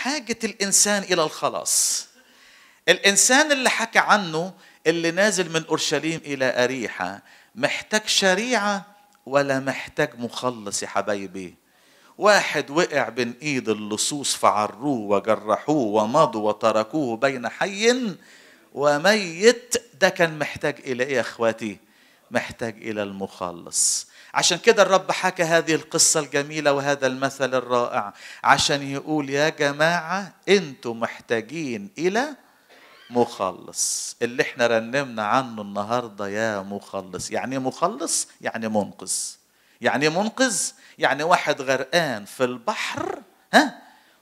حاجة الإنسان إلى الخلاص الإنسان اللي حكى عنه اللي نازل من أورشليم إلى أريحة محتاج شريعة ولا محتاج مخلص يا حبايبي واحد وقع بين ايد اللصوص فعروه وجرحوه ومضوا وتركوه بين حي وميت ده كان محتاج الى ايه يا اخواتي محتاج إلى المخلص عشان كده الرب حكى هذه القصة الجميلة وهذا المثل الرائع عشان يقول يا جماعة أنتم محتاجين إلى مخلص اللي احنا رنمنا عنه النهاردة يا مخلص يعني مخلص يعني منقذ يعني منقذ يعني واحد غرقان في البحر ها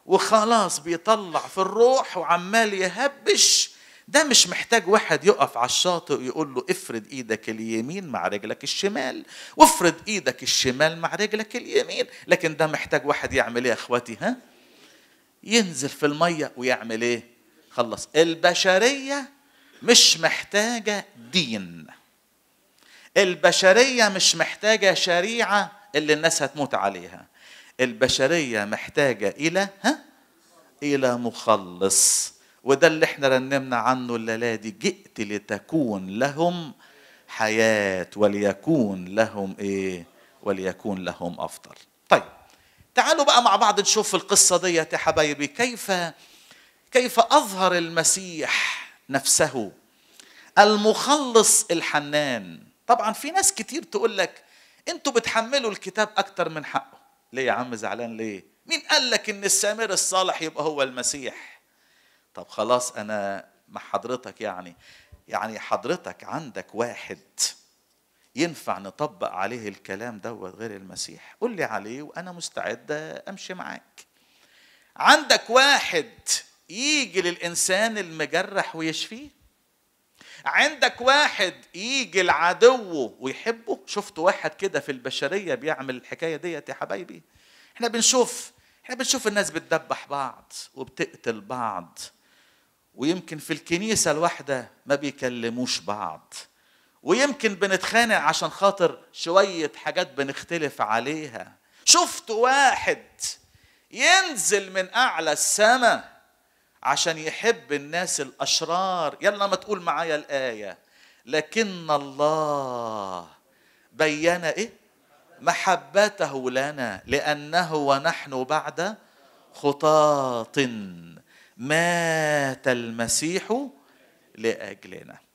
وخلاص بيطلع في الروح وعمال يهبش ده مش محتاج واحد يقف على الشاطئ ويقول له افرد ايدك اليمين مع رجلك الشمال وافرد ايدك الشمال مع رجلك اليمين لكن ده محتاج واحد يعمل ايه يا اخواتي ها ينزل في الميه ويعمل ايه خلص البشريه مش محتاجه دين البشريه مش محتاجه شريعه اللي الناس هتموت عليها البشريه محتاجه الى ها الى مخلص وده اللي احنا رنمنا عنه الليلة دي جئت لتكون لهم حياة وليكون لهم ايه وليكون لهم أفضل طيب تعالوا بقى مع بعض نشوف القصة دي يا حبايبي كيف كيف أظهر المسيح نفسه المخلص الحنان طبعا في ناس كتير تقول لك انتوا بتحملوا الكتاب اكتر من حقه ليه يا عم زعلان ليه مين قال لك ان السامر الصالح يبقى هو المسيح طب خلاص انا مع حضرتك يعني يعني حضرتك عندك واحد ينفع نطبق عليه الكلام دوت غير المسيح قول لي عليه وانا مستعد امشي معاك عندك واحد يجي للانسان المجرح ويشفيه عندك واحد يجي لعدوه ويحبه شفت واحد كده في البشريه بيعمل الحكايه ديت يا حبايبي احنا بنشوف احنا بنشوف الناس بتدبح بعض وبتقتل بعض ويمكن في الكنيسة الواحدة ما بيكلموش بعض ويمكن بنتخانق عشان خاطر شوية حاجات بنختلف عليها شفت واحد ينزل من أعلى السماء عشان يحب الناس الأشرار يلا ما تقول معايا الآية لكن الله بين إيه محبته لنا لأنه ونحن بعد خطاط مات المسيح لاجلنا